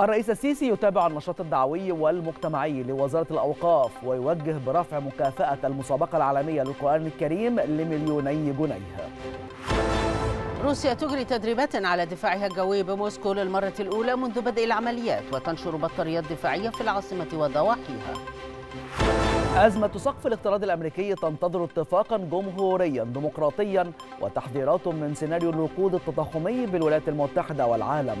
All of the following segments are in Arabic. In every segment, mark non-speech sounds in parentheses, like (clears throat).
الرئيس السيسي يتابع النشاط الدعوي والمجتمعي لوزارة الأوقاف ويوجه برفع مكافأة المسابقة العالمية للقرآن الكريم لمليوني جنيه روسيا تجري تدريبات على دفاعها الجوي بموسكو للمرة الأولى منذ بدء العمليات وتنشر بطاريات دفاعية في العاصمة وضواحيها أزمة سقف الاقتراض الأمريكي تنتظر اتفاقا جمهوريا ديمقراطيا وتحذيرات من سيناريو الركود التضخمي بالولايات المتحدة والعالم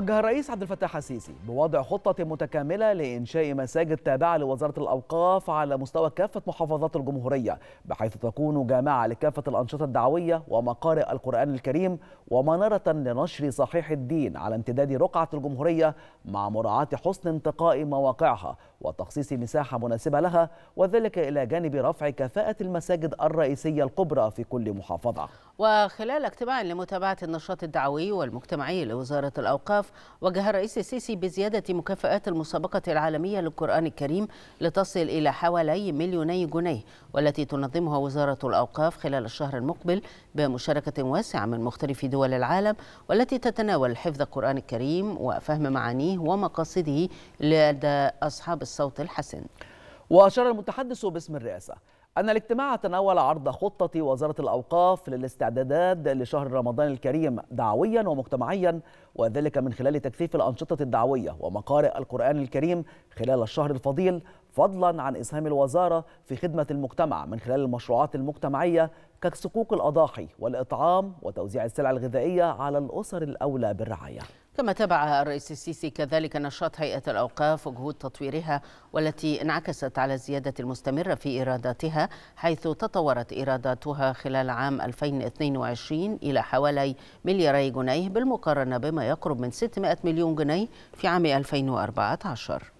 وجه الرئيس عبد الفتاح السيسي بوضع خطة متكاملة لإنشاء مساجد تابعة لوزارة الأوقاف على مستوى كافة محافظات الجمهورية بحيث تكون جامعة لكافة الأنشطة الدعوية ومقارئ القرآن الكريم ومنارة لنشر صحيح الدين على امتداد رقعة الجمهورية مع مراعاة حسن انتقاء مواقعها وتخصيص مساحة مناسبة لها وذلك إلى جانب رفع كفاءة المساجد الرئيسية الكبرى في كل محافظة وخلال اجتماع لمتابعة النشاط الدعوي والمجتمعي لوزارة الأوقاف وجه الرئيس السيسي بزيادة مكافآت المسابقة العالمية للقرآن الكريم لتصل إلى حوالي مليوني جنيه والتي تنظمها وزارة الأوقاف خلال الشهر المقبل بمشاركة واسعة من مختلف دول العالم والتي تتناول حفظ القرآن الكريم وفهم معانيه ومقاصده لدى أصحاب الصوت الحسن وأشار المتحدث باسم الرئاسة أن الاجتماع تناول عرض خطة وزارة الأوقاف للاستعدادات لشهر رمضان الكريم دعويا ومجتمعيا وذلك من خلال تكثيف الأنشطة الدعوية ومقارئ القرآن الكريم خلال الشهر الفضيل فضلا عن إسهام الوزارة في خدمة المجتمع من خلال المشروعات المجتمعية كصكوك الأضاحي والإطعام وتوزيع السلع الغذائية على الأسر الأولى بالرعاية كما تابع الرئيس السيسي كذلك نشاط هيئة الأوقاف وجهود تطويرها والتي انعكست على الزيادة المستمرة في إيراداتها حيث تطورت إيراداتها خلال عام 2022 إلى حوالي ملياري جنيه بالمقارنة بما يقرب من 600 مليون جنيه في عام 2014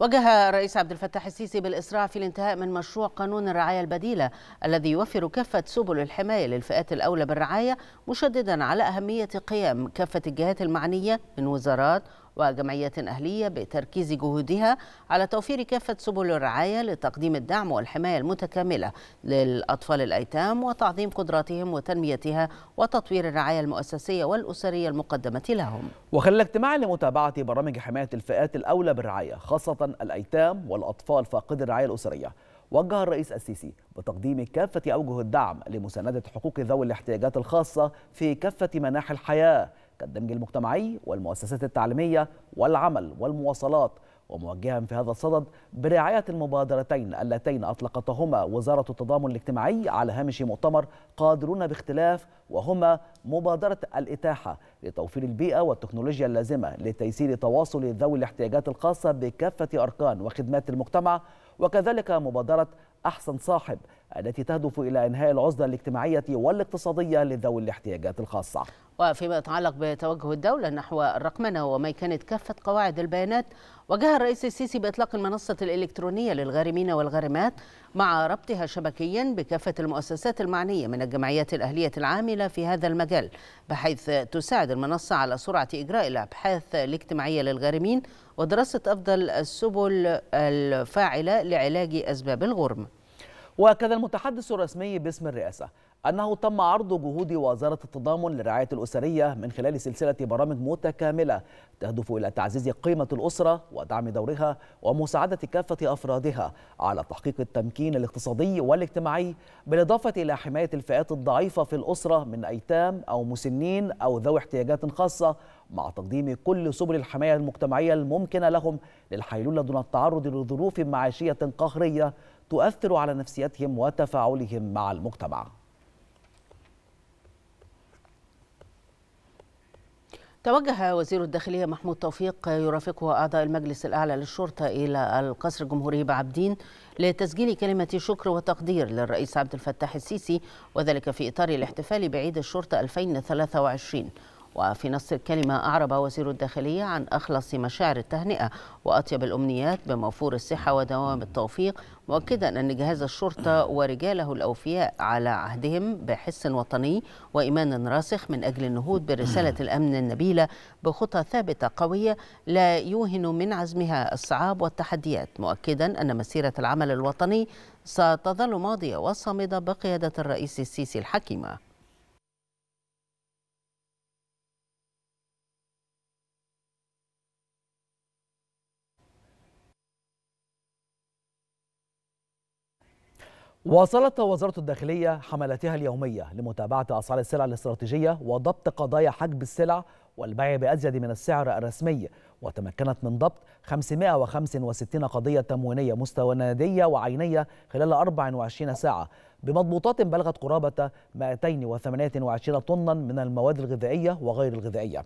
وجه الرئيس عبد الفتاح السيسي بالإسراع في الانتهاء من مشروع قانون الرعاية البديلة الذي يوفر كافة سبل الحماية للفئات الأولى بالرعاية مشددا على أهمية قيام كافة الجهات المعنية من وزارات وجمعية أهلية بتركيز جهودها على توفير كافة سبل الرعاية لتقديم الدعم والحماية المتكاملة للأطفال الأيتام وتعظيم قدراتهم وتنميتها وتطوير الرعاية المؤسسية والأسرية المقدمة لهم وخلال الاجتماع لمتابعة برامج حماية الفئات الأولى بالرعاية خاصة الأيتام والأطفال فاقدي الرعاية الأسرية وجه الرئيس السيسي بتقديم كافة أوجه الدعم لمساندة حقوق ذوي الاحتياجات الخاصة في كافة مناحي الحياة كالدمج المجتمعي والمؤسسات التعليمية والعمل والمواصلات وموجها في هذا الصدد برعاية المبادرتين اللتين أطلقتهما وزارة التضامن الاجتماعي على هامش مؤتمر قادرون باختلاف وهما مبادرة الإتاحة لتوفير البيئة والتكنولوجيا اللازمة لتيسير تواصل ذوي الاحتياجات الخاصة بكافة أركان وخدمات المجتمع وكذلك مبادرة أحسن صاحب التي تهدف إلى إنهاء العزلة الاجتماعية والاقتصادية لذوي الاحتياجات الخاصة وفيما يتعلق بتوجه الدولة نحو الرقمنة وميكنة كافة قواعد البيانات وجه الرئيس السيسي بإطلاق المنصة الإلكترونية للغارمين والغارمات مع ربطها شبكيا بكافة المؤسسات المعنية من الجمعيات الأهلية العاملة في هذا المجال بحيث تساعد المنصة على سرعة إجراء الأبحاث الاجتماعية للغارمين ودراسة أفضل السبل الفاعلة لعلاج أسباب الغرم واكد المتحدث الرسمي باسم الرئاسه انه تم عرض جهود وزاره التضامن للرعايه الاسريه من خلال سلسله برامج متكامله تهدف الى تعزيز قيمه الاسره ودعم دورها ومساعده كافه افرادها على تحقيق التمكين الاقتصادي والاجتماعي بالاضافه الى حمايه الفئات الضعيفه في الاسره من ايتام او مسنين او ذوي احتياجات خاصه مع تقديم كل سبل الحمايه المجتمعيه الممكنه لهم للحيلوله دون التعرض لظروف معيشية قهريه تؤثر على نفسيتهم وتفاعلهم مع المجتمع توجه وزير الداخلية محمود توفيق يرافقه أعضاء المجلس الأعلى للشرطة إلى القصر الجمهوري بعبدين لتسجيل كلمة شكر وتقدير للرئيس عبد الفتاح السيسي وذلك في إطار الاحتفال بعيد الشرطة 2023 وفي نص الكلمة أعرب وزير الداخلية عن أخلص مشاعر التهنئة وأطيب الأمنيات بموفور الصحة ودوام التوفيق مؤكدا أن جهاز الشرطة ورجاله الأوفياء على عهدهم بحس وطني وإيمان راسخ من أجل النهوض برسالة (clears throat) الأمن النبيلة بخطى ثابتة قوية لا يوهن من عزمها الصعاب والتحديات مؤكدا أن مسيرة العمل الوطني ستظل ماضية وصامدة بقيادة الرئيس السيسي الحكيمة واصلت وزارة الداخلية حملاتها اليومية لمتابعة أسعار السلع الاستراتيجية وضبط قضايا حجب السلع والبيع بأزيد من السعر الرسمي وتمكنت من ضبط 565 قضية تموينية مستندية وعينية خلال 24 ساعة بمضبوطات بلغت قرابة 228 طنا من المواد الغذائية وغير الغذائية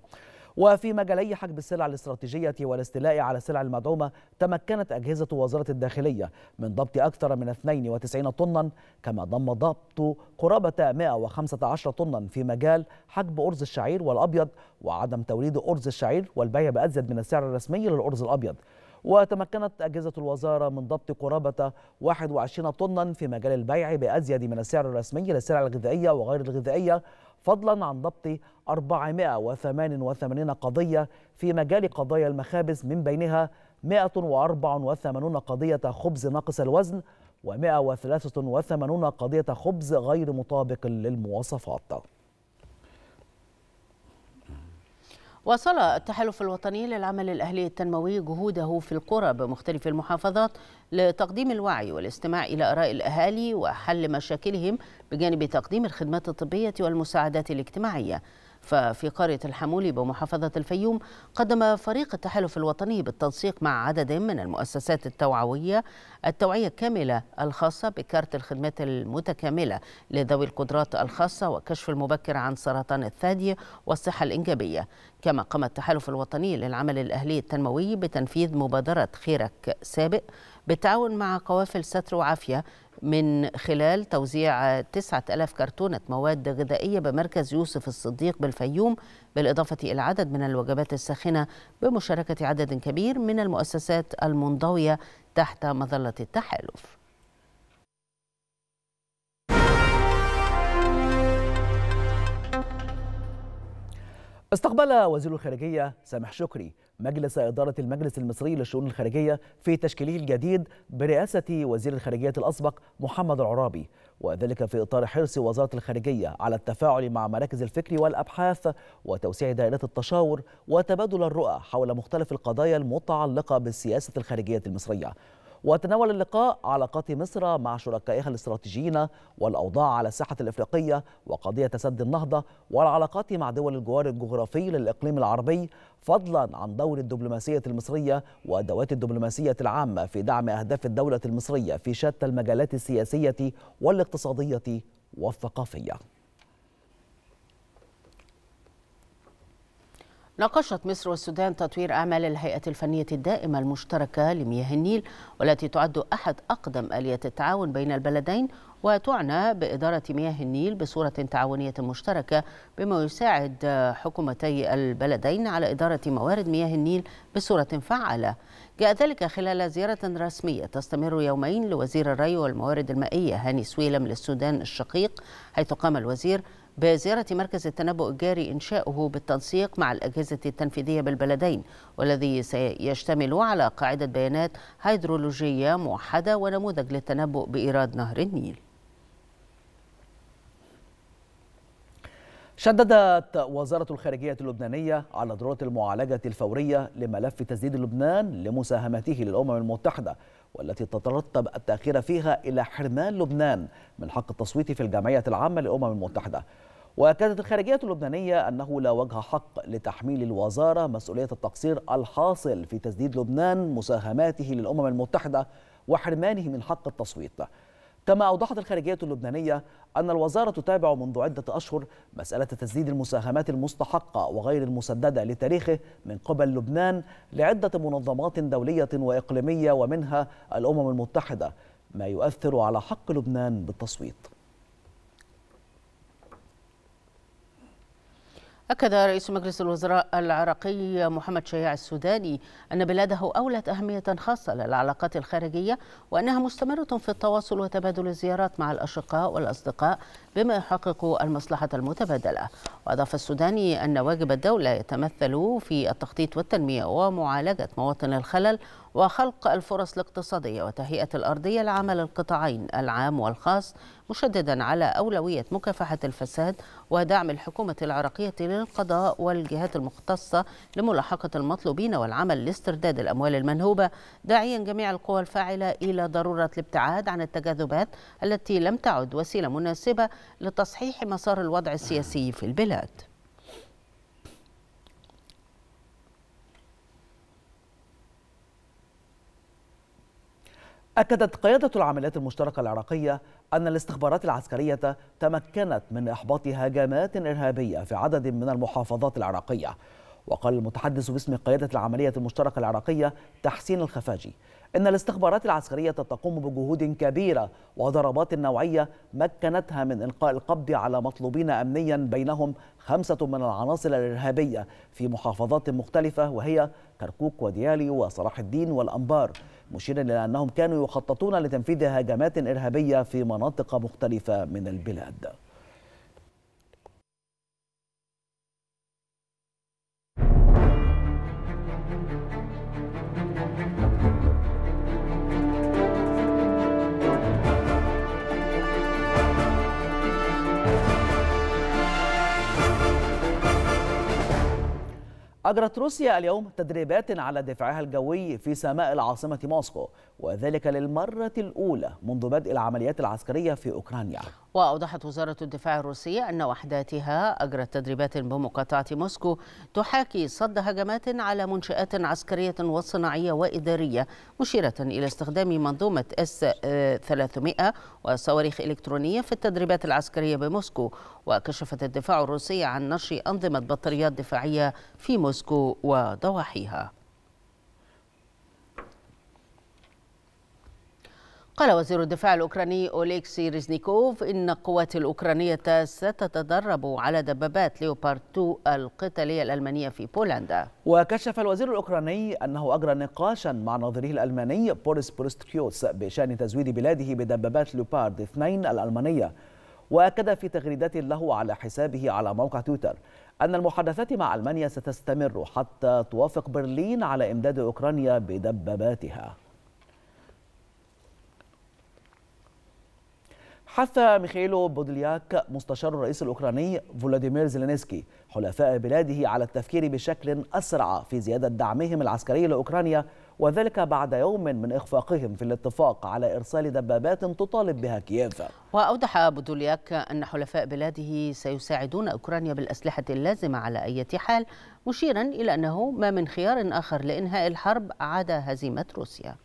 وفي مجالي حجب السلع الاستراتيجية والاستيلاء على السلع المدعومة تمكنت أجهزة وزارة الداخلية من ضبط أكثر من 92 طنا كما ضم ضبط قرابة 115 طنا في مجال حجب أرز الشعير والأبيض وعدم توريد أرز الشعير والبيع بأزيد من السعر الرسمي للأرز الأبيض وتمكنت أجهزة الوزارة من ضبط قرابة 21 طنا في مجال البيع بأزيد من السعر الرسمي للسلع الغذائية وغير الغذائية فضلا عن ضبط 488 قضية في مجال قضايا المخابز من بينها 184 قضية خبز ناقص الوزن و183 قضية خبز غير مطابق للمواصفات واصل التحالف الوطني للعمل الأهلي التنموي جهوده في القرى بمختلف المحافظات لتقديم الوعي والاستماع إلى آراء الأهالي وحل مشاكلهم بجانب تقديم الخدمات الطبية والمساعدات الاجتماعية ففي قرية الحمولي بمحافظة الفيوم قدم فريق التحالف الوطني بالتنسيق مع عدد من المؤسسات التوعوية التوعية الكاملة الخاصة بكارت الخدمات المتكاملة لذوي القدرات الخاصة وكشف المبكر عن سرطان الثدي والصحة الإنجابية كما قام التحالف الوطني للعمل الأهلي التنموي بتنفيذ مبادرة خيرك سابق بالتعاون مع قوافل ستر وعافية من خلال توزيع 9000 كرتونة مواد غذائية بمركز يوسف الصديق بالفيوم بالإضافة إلى عدد من الوجبات الساخنة بمشاركة عدد كبير من المؤسسات المنضوية تحت مظلة التحالف استقبل وزير الخارجية سامح شكري مجلس إدارة المجلس المصري للشؤون الخارجية في تشكيله الجديد برئاسة وزير الخارجية الأسبق محمد العرابي وذلك في إطار حرص وزارة الخارجية على التفاعل مع مراكز الفكر والأبحاث وتوسيع دائرة التشاور وتبادل الرؤى حول مختلف القضايا المتعلقة بالسياسة الخارجية المصرية وتناول اللقاء علاقات مصر مع شركائها الاستراتيجيين والأوضاع على الساحة الإفريقية وقضية سد النهضة والعلاقات مع دول الجوار الجغرافي للإقليم العربي فضلا عن دور الدبلوماسية المصرية وأدوات الدبلوماسية العامة في دعم أهداف الدولة المصرية في شتى المجالات السياسية والاقتصادية والثقافية ناقشت مصر والسودان تطوير أعمال الهيئة الفنية الدائمة المشتركة لمياه النيل والتي تعد أحد أقدم آليات التعاون بين البلدين وتعنى بإدارة مياه النيل بصورة تعاونية مشتركة بما يساعد حكومتي البلدين على إدارة موارد مياه النيل بصورة فعالة جاء ذلك خلال زيارة رسمية تستمر يومين لوزير الري والموارد المائية هاني سويلم للسودان الشقيق حيث قام الوزير بزيارة مركز التنبؤ الجاري إنشاؤه بالتنسيق مع الأجهزة التنفيذية بالبلدين والذي سيشتمل على قاعدة بيانات هيدرولوجية موحدة ونموذج للتنبؤ بإيراد نهر النيل شددت وزارة الخارجية اللبنانية على ضرورة المعالجة الفورية لملف تسديد لبنان لمساهمته للأمم المتحدة والتي تترتب التأخير فيها إلى حرمان لبنان من حق التصويت في الجمعية العامة للأمم المتحدة وأكدت الخارجية اللبنانية أنه لا وجه حق لتحميل الوزارة مسؤولية التقصير الحاصل في تسديد لبنان مساهماته للأمم المتحدة وحرمانه من حق التصويت كما أوضحت الخارجية اللبنانية أن الوزارة تتابع منذ عدة أشهر مسألة تسديد المساهمات المستحقة وغير المسددة لتاريخه من قبل لبنان لعدة منظمات دولية وإقليمية ومنها الأمم المتحدة ما يؤثر على حق لبنان بالتصويت أكد رئيس مجلس الوزراء العراقي محمد شياع السوداني أن بلاده أولت أهمية خاصة للعلاقات الخارجية وأنها مستمرة في التواصل وتبادل الزيارات مع الأشقاء والأصدقاء بما يحقق المصلحة المتبادلة وأضاف السوداني أن واجب الدولة يتمثل في التخطيط والتنمية ومعالجة مواطن الخلل وخلق الفرص الاقتصادية وتهيئة الأرضية لعمل القطاعين العام والخاص مشددا على أولوية مكافحة الفساد ودعم الحكومة العراقية للقضاء والجهات المختصة لملاحقة المطلوبين والعمل لاسترداد الأموال المنهوبة داعيا جميع القوى الفاعلة إلى ضرورة الابتعاد عن التجاذبات التي لم تعد وسيلة مناسبة لتصحيح مسار الوضع السياسي في البلاد أكدت قيادة العمليات المشتركة العراقية أن الاستخبارات العسكرية تمكنت من إحباط هجمات إرهابية في عدد من المحافظات العراقية وقال المتحدث باسم قيادة العملية المشتركة العراقية تحسين الخفاجي إن الاستخبارات العسكرية تقوم بجهود كبيرة وضربات نوعية مكنتها من إلقاء القبض على مطلوبين أمنيا بينهم خمسة من العناصر الإرهابية في محافظات مختلفة وهي كركوك وديالي وصلاح الدين والأنبار مشيرا إلى أنهم كانوا يخططون لتنفيذ هجمات إرهابية في مناطق مختلفة من البلاد أجرت روسيا اليوم تدريبات على دفاعها الجوي في سماء العاصمة موسكو وذلك للمرة الأولى منذ بدء العمليات العسكرية في أوكرانيا وأوضحت وزارة الدفاع الروسية أن وحداتها أجرت تدريبات بمقاطعة موسكو تحاكي صد هجمات على منشآت عسكرية وصناعية وإدارية مشيرة إلى استخدام منظومة اس 300 وصواريخ إلكترونية في التدريبات العسكرية بموسكو وكشفت الدفاع الروسي عن نشر أنظمة بطاريات دفاعية في موسكو موسكو وضواحيها قال وزير الدفاع الأوكراني أوليكسي ريزنيكوف إن القوات الأوكرانية ستتدرب على دبابات ليوبارد 2 القتالية الألمانية في بولندا وكشف الوزير الأوكراني أنه أجرى نقاشا مع ناظره الألماني بوريس بروستكيوس بشأن تزويد بلاده بدبابات ليوبارد 2 الألمانية وأكد في تغريدات له على حسابه على موقع تويتر أن المحادثات مع ألمانيا ستستمر حتى توافق برلين على إمداد أوكرانيا بدباباتها حث ميخيلو بودلياك مستشار الرئيس الأوكراني فولاديمير زيلينسكي حلفاء بلاده على التفكير بشكل أسرع في زيادة دعمهم العسكري لأوكرانيا وذلك بعد يوم من إخفاقهم في الاتفاق على إرسال دبابات تطالب بها كييف وأوضح بودولياك أن حلفاء بلاده سيساعدون أوكرانيا بالأسلحة اللازمة على أي حال مشيرا إلى أنه ما من خيار آخر لإنهاء الحرب عدا هزيمة روسيا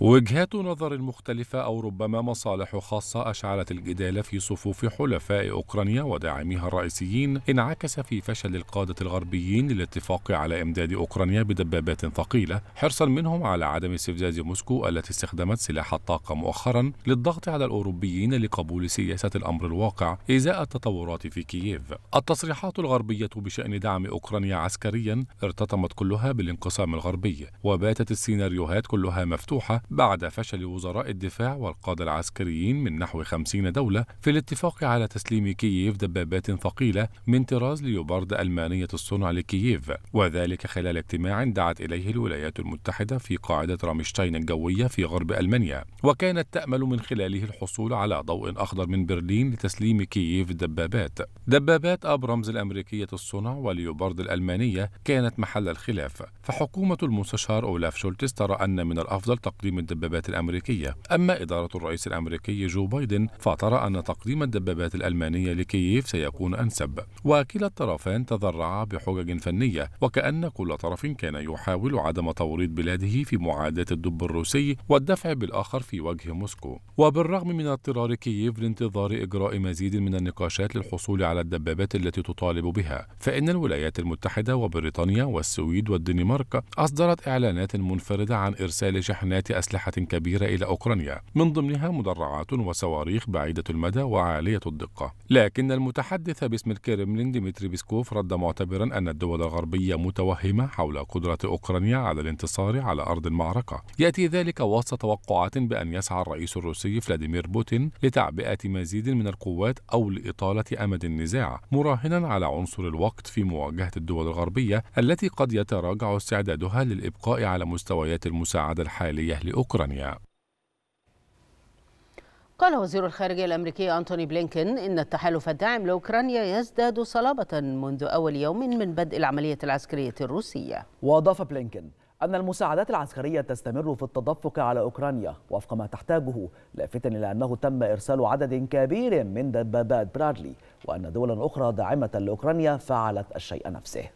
وجهات نظر مختلفة أو ربما مصالح خاصة أشعلت الجدال في صفوف حلفاء أوكرانيا وداعميها الرئيسيين انعكس في فشل القادة الغربيين للاتفاق على إمداد أوكرانيا بدبابات ثقيلة حرصا منهم على عدم استفزاز موسكو التي استخدمت سلاح الطاقة مؤخرا للضغط على الأوروبيين لقبول سياسة الأمر الواقع إزاء التطورات في كييف التصريحات الغربية بشأن دعم أوكرانيا عسكريا ارتطمت كلها بالانقسام الغربي وباتت السيناريوهات كلها مفتوحة بعد فشل وزراء الدفاع والقادة العسكريين من نحو 50 دولة في الاتفاق على تسليم كييف دبابات ثقيلة من طراز ليوبارد ألمانية الصنع لكييف وذلك خلال اجتماع دعت إليه الولايات المتحدة في قاعدة رامشتاين الجوية في غرب ألمانيا وكانت تأمل من خلاله الحصول على ضوء أخضر من برلين لتسليم كييف دبابات دبابات أبرمز الأمريكية الصنع وليوبارد الألمانية كانت محل الخلاف فحكومة المستشار أولاف شولتز ترى أن من الأفضل تقديم تقديم الدبابات الأمريكية أما إدارة الرئيس الأمريكي جو بايدن فترى أن تقديم الدبابات الألمانية لكييف سيكون أنسب وكلا الطرفان تذرعا بحجج فنية وكأن كل طرف كان يحاول عدم توريط بلاده في معاداة الدب الروسي والدفع بالآخر في وجه موسكو وبالرغم من اضطرار كييف لانتظار إجراء مزيد من النقاشات للحصول على الدبابات التي تطالب بها فإن الولايات المتحدة وبريطانيا والسويد والدنمارك أصدرت إعلانات منفردة عن إرسال شحنات أسلحة كبيرة إلى أوكرانيا من ضمنها مدرعات وصواريخ بعيدة المدى وعالية الدقة لكن المتحدث باسم الكرملين ديمتري بيسكوف رد معتبرا أن الدول الغربية متوهمة حول قدرة أوكرانيا على الانتصار على أرض المعركة يأتي ذلك وسط توقعات بأن يسعى الرئيس الروسي فلاديمير بوتين لتعبئة مزيد من القوات أو لإطالة أمد النزاع مراهنا على عنصر الوقت في مواجهة الدول الغربية التي قد يتراجع استعدادها للإبقاء على مستويات المساعدة الحالية أوكرانيا قال وزير الخارجية الأمريكي أنتوني بلينكن إن التحالف الداعم لأوكرانيا يزداد صلابة منذ أول يوم من بدء العملية العسكرية الروسية وأضاف بلينكن أن المساعدات العسكرية تستمر في التدفق على أوكرانيا وفق ما تحتاجه لافتا إلى أنه تم إرسال عدد كبير من دبابات برادلي وأن دولا أخرى داعمة لأوكرانيا فعلت الشيء نفسه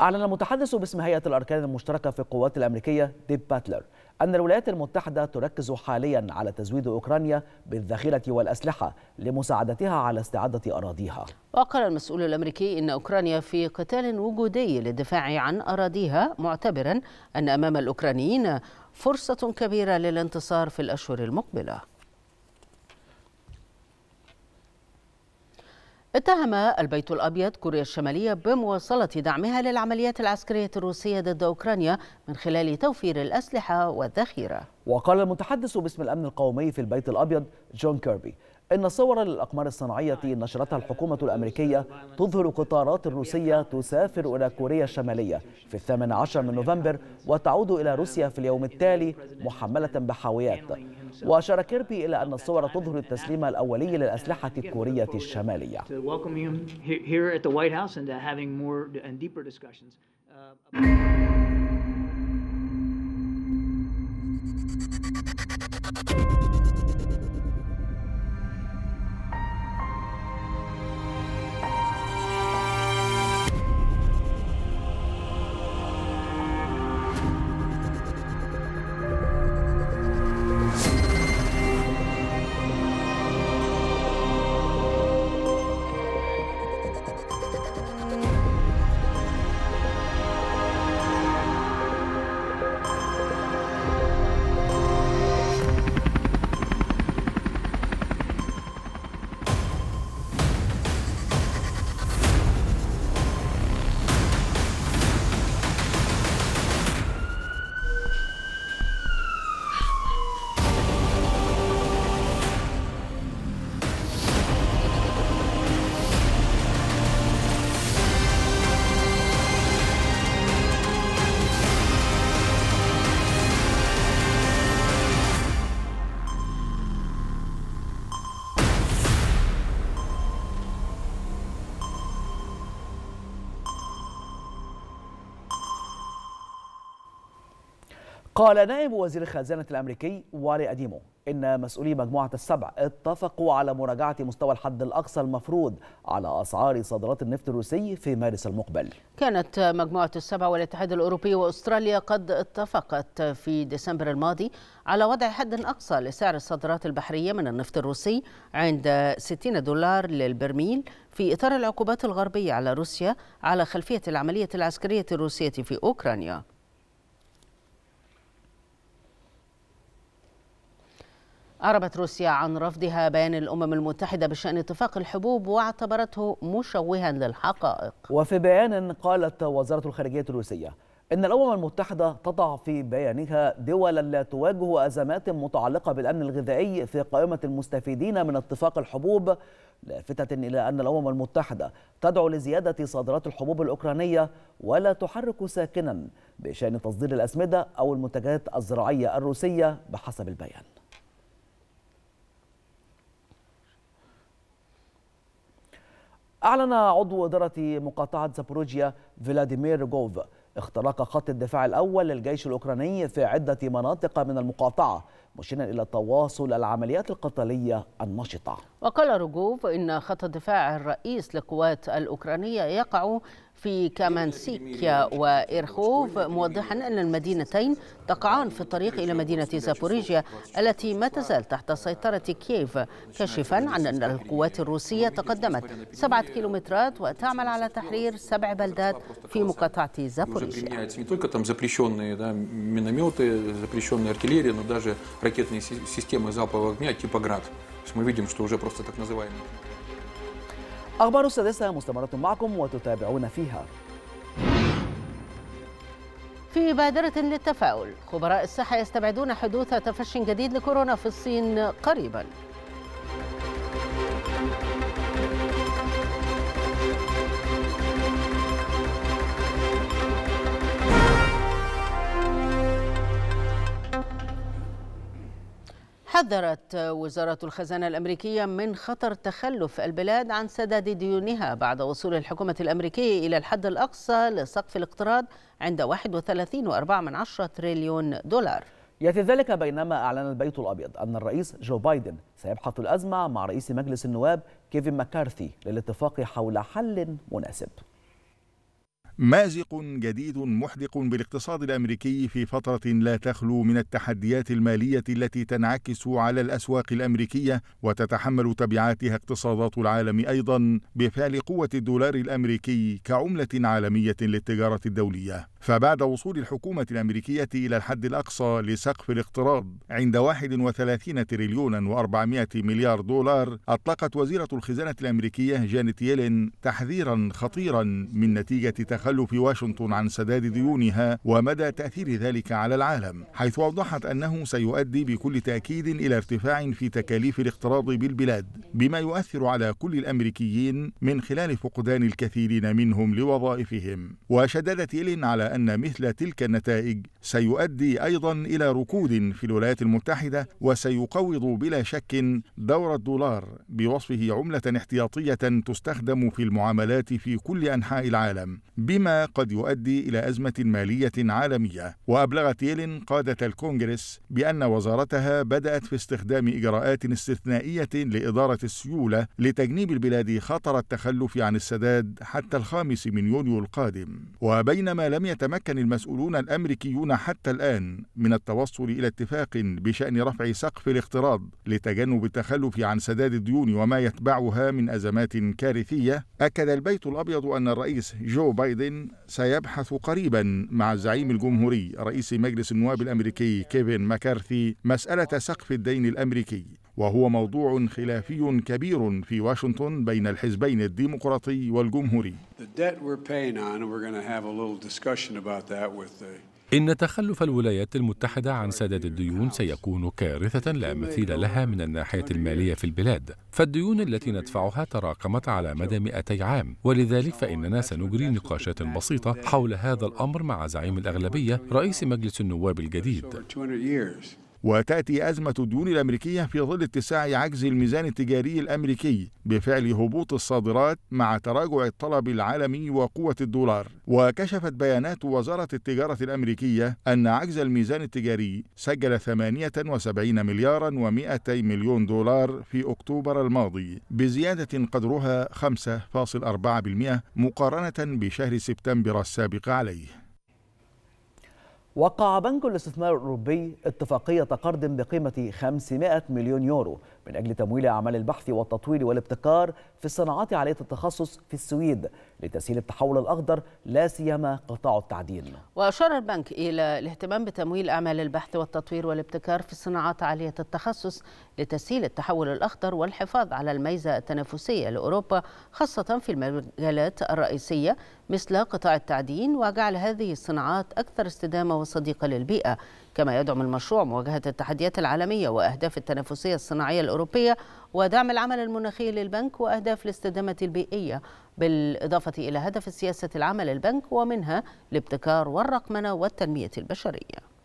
أعلن المتحدث باسم هيئة الأركان المشتركة في القوات الأمريكية ديب باتلر أن الولايات المتحدة تركز حاليا على تزويد أوكرانيا بالذخيرة والأسلحة لمساعدتها على استعادة أراضيها وقال المسؤول الأمريكي إن أوكرانيا في قتال وجودي للدفاع عن أراضيها معتبرا أن أمام الأوكرانيين فرصة كبيرة للانتصار في الأشهر المقبلة اتهم البيت الأبيض كوريا الشمالية بمواصلة دعمها للعمليات العسكرية الروسية ضد أوكرانيا من خلال توفير الأسلحة والذخيرة وقال المتحدث باسم الأمن القومي في البيت الأبيض جون كيربي إن صورا للأقمار الصناعية نشرتها الحكومة الأمريكية تظهر قطارات روسية تسافر إلى كوريا الشمالية في الثامن عشر من نوفمبر وتعود إلى روسيا في اليوم التالي محملة بحاويات وأشار كيربي إلى أن الصور تظهر التسليم الأولي للأسلحة الكورية الشمالية قال نائب وزير الخزانة الأمريكي واري أديمو إن مسؤولي مجموعة السبع اتفقوا على مراجعة مستوى الحد الأقصى المفروض على أسعار صادرات النفط الروسي في مارس المقبل كانت مجموعة السبع والاتحاد الأوروبي وأستراليا قد اتفقت في ديسمبر الماضي على وضع حد أقصى لسعر الصادرات البحرية من النفط الروسي عند 60 دولار للبرميل في إطار العقوبات الغربية على روسيا على خلفية العملية العسكرية الروسية في أوكرانيا أعربت روسيا عن رفضها بيان الأمم المتحدة بشأن اتفاق الحبوب واعتبرته مشوها للحقائق وفي بيان قالت وزارة الخارجية الروسية إن الأمم المتحدة تضع في بيانها دولا لا تواجه أزمات متعلقة بالأمن الغذائي في قائمة المستفيدين من اتفاق الحبوب لافتة إلى أن الأمم المتحدة تدعو لزيادة صادرات الحبوب الأوكرانية ولا تحرك ساكنا بشأن تصدير الأسمدة أو المنتجات الزراعية الروسية بحسب البيان أعلن عضو إدارة مقاطعة زابوروجيا فلاديمير غوف اختراق خط الدفاع الأول للجيش الأوكراني في عدة مناطق من المقاطعة مشيرا إلى تواصل العمليات القتالية النشطة وقال روجوف إن خط الدفاع الرئيس للقوات الأوكرانية يقع في كامانسيكيا وإرخوف موضحا أن المدينتين تقعان في الطريق إلى مدينة زابوريجيا التي ما تزال تحت سيطرة كييف كاشفا عن أن القوات الروسية تقدمت سبعة كيلومترات وتعمل على تحرير سبع بلدات في مقاطعة زابوريجيا ракетные системы залпового огня типа «Град». То есть мы видим, что уже просто так называемые. أخبار السادسة مستمرة معكم وتتابعون فيها في بادرة للتفاؤل خبراء الصحة يستبعدون حدوث تفشي جديد لكورونا في الصين قريباً حذرت وزارة الخزانة الأمريكية من خطر تخلف البلاد عن سداد ديونها بعد وصول الحكومة الأمريكية إلى الحد الأقصى لسقف الاقتراض عند 31.4 تريليون دولار يأتي ذلك بينما أعلن البيت الأبيض أن الرئيس جو بايدن سيبحث الأزمة مع رئيس مجلس النواب كيفن ماكارثي للاتفاق حول حل مناسب مازق جديد محدق بالاقتصاد الامريكي في فتره لا تخلو من التحديات الماليه التي تنعكس على الاسواق الامريكيه وتتحمل تبعاتها اقتصادات العالم ايضا بفعل قوه الدولار الامريكي كعمله عالميه للتجاره الدوليه فبعد وصول الحكومة الأمريكية إلى الحد الأقصى لسقف الاقتراض عند 31 تريليون و400 مليار دولار أطلقت وزيرة الخزانة الأمريكية جانيت يلين تحذيرا خطيرا من نتيجة تخلف واشنطن عن سداد ديونها ومدى تأثير ذلك على العالم حيث أوضحت أنه سيؤدي بكل تأكيد إلى ارتفاع في تكاليف الاقتراض بالبلاد بما يؤثر على كل الأمريكيين من خلال فقدان الكثيرين منهم لوظائفهم وشددت يلين على أن مثل تلك النتائج سيؤدي أيضا إلى ركود في الولايات المتحدة وسيقوض بلا شك دور الدولار بوصفه عملة احتياطية تستخدم في المعاملات في كل أنحاء العالم بما قد يؤدي إلى أزمة مالية عالمية وأبلغت يلين قادة الكونغرس بأن وزارتها بدأت في استخدام إجراءات استثنائية لإدارة السيولة لتجنيب البلاد خطر التخلف عن السداد حتى الخامس من يونيو القادم وبينما لم يتم يتمكن المسؤولون الامريكيون حتى الان من التوصل الى اتفاق بشان رفع سقف الاقتراض لتجنب التخلف عن سداد الديون وما يتبعها من ازمات كارثيه اكد البيت الابيض ان الرئيس جو بايدن سيبحث قريبا مع الزعيم الجمهوري رئيس مجلس النواب الامريكي كيفن ماكارثي مساله سقف الدين الامريكي وهو موضوع خلافي كبير في واشنطن بين الحزبين الديمقراطي والجمهوري إن تخلف الولايات المتحدة عن سداد الديون سيكون كارثة لا مثيل لها من الناحية المالية في البلاد، فالديون التي ندفعها تراكمت على مدى 200 عام، ولذلك فإننا سنجري نقاشات بسيطة حول هذا الأمر مع زعيم الأغلبية رئيس مجلس النواب الجديد. وتأتي أزمة الديون الأمريكية في ظل اتساع عجز الميزان التجاري الأمريكي بفعل هبوط الصادرات مع تراجع الطلب العالمي وقوة الدولار وكشفت بيانات وزارة التجارة الأمريكية أن عجز الميزان التجاري سجل 78 مليارا و200 مليون دولار في أكتوبر الماضي بزيادة قدرها 5.4% مقارنة بشهر سبتمبر السابق عليه وقع بنك الاستثمار الاوروبي اتفاقيه قرض بقيمه 500 مليون يورو من اجل تمويل اعمال البحث والتطوير والابتكار في الصناعات عاليه التخصص في السويد لتسهيل التحول الاخضر لا سيما قطاع التعدين. واشار البنك الى الاهتمام بتمويل اعمال البحث والتطوير والابتكار في الصناعات عاليه التخصص لتسهيل التحول الأخضر والحفاظ على الميزة التنافسية لأوروبا خاصة في المجالات الرئيسية مثل قطاع التعدين وجعل هذه الصناعات أكثر استدامة وصديقة للبيئة كما يدعم المشروع مواجهة التحديات العالمية وأهداف التنافسية الصناعية الأوروبية ودعم العمل المناخي للبنك وأهداف الاستدامة البيئية بالإضافة إلى هدف السياسة العمل للبنك ومنها الابتكار والرقمنة والتنمية البشرية